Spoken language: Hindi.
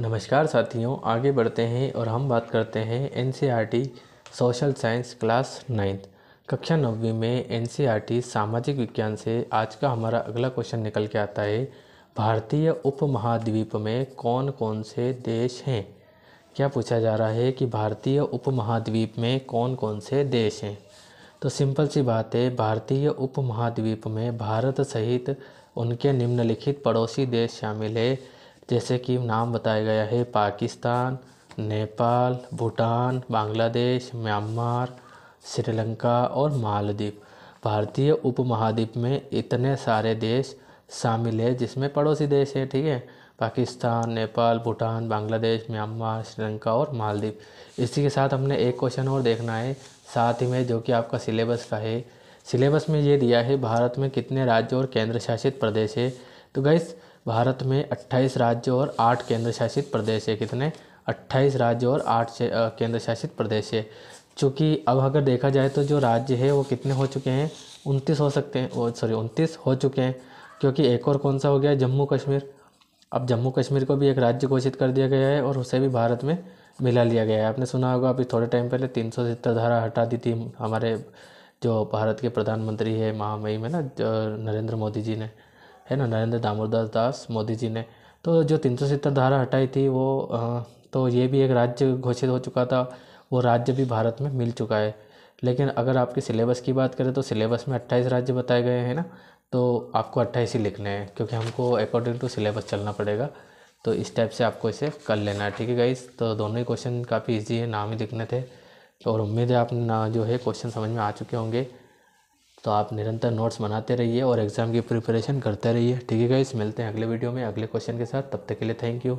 नमस्कार साथियों आगे बढ़ते हैं और हम बात करते हैं एन सोशल साइंस क्लास नाइन्थ कक्षा नौवीं में एन e सामाजिक विज्ञान से आज का हमारा अगला क्वेश्चन निकल के आता है भारतीय उपमहाद्वीप में कौन कौन से देश हैं क्या पूछा जा रहा है कि भारतीय उपमहाद्वीप में कौन कौन से देश हैं तो सिंपल सी बात है भारतीय उपमहाद्वीप में भारत सहित उनके निम्नलिखित पड़ोसी देश शामिल है जैसे कि नाम बताया गया है पाकिस्तान नेपाल भूटान बांग्लादेश म्यांमार श्रीलंका और मालदीव भारतीय उपमहाद्वीप में इतने सारे देश शामिल है जिसमें पड़ोसी देश है ठीक है पाकिस्तान नेपाल भूटान बांग्लादेश म्यांमार श्रीलंका और मालदीप इसी के साथ हमने एक क्वेश्चन और देखना है साथ ही में जो कि आपका सिलेबस का है सिलेबस में ये दिया है भारत में कितने राज्य और केंद्र शासित प्रदेश है तो गैस भारत में अट्ठाईस राज्य और आठ केंद्र शासित प्रदेश है कितने अट्ठाईस राज्य और आठ केंद्र शासित प्रदेश है चूँकि अब अगर देखा जाए तो जो राज्य है वो कितने हो चुके हैं उनतीस हो सकते हैं सॉरी उनतीस हो चुके हैं क्योंकि एक और कौन सा हो गया जम्मू कश्मीर अब जम्मू कश्मीर को भी एक राज्य घोषित कर दिया गया है और उसे भी भारत में मिला लिया गया है आपने सुना होगा अभी थोड़े टाइम पहले तीन सौ सत्तर धारा हटा दी थी हमारे जो भारत के प्रधानमंत्री है महामहिम है ना नरेंद्र मोदी जी ने है ना नरेंद्र दामोदर दास मोदी जी ने तो जो तीन सौ सत्तर धारा हटाई थी वो तो ये भी एक राज्य घोषित हो चुका था वो राज्य भी भारत में मिल चुका है लेकिन अगर आपके सिलेबस की बात करें तो सिलेबस में अट्ठाईस राज्य बताए गए हैं ना तो आपको अट्ठाईस ही लिखने हैं क्योंकि हमको अकॉर्डिंग टू सिलेबस चलना पड़ेगा तो इस टाइप से आपको इसे कर लेना है ठीक है गाइस तो दोनों ही क्वेश्चन काफ़ी ईजी है नाम ही लिखने थे तो और उम्मीद है आप ना जो है क्वेश्चन समझ में आ चुके होंगे तो आप निरंतर नोट्स बनाते रहिए और एग्ज़ाम की प्रिपरेशन करते रहिए ठीक है गाइस मिलते हैं अगले वीडियो में अगले क्वेश्चन के साथ तब तक के लिए थैंक यू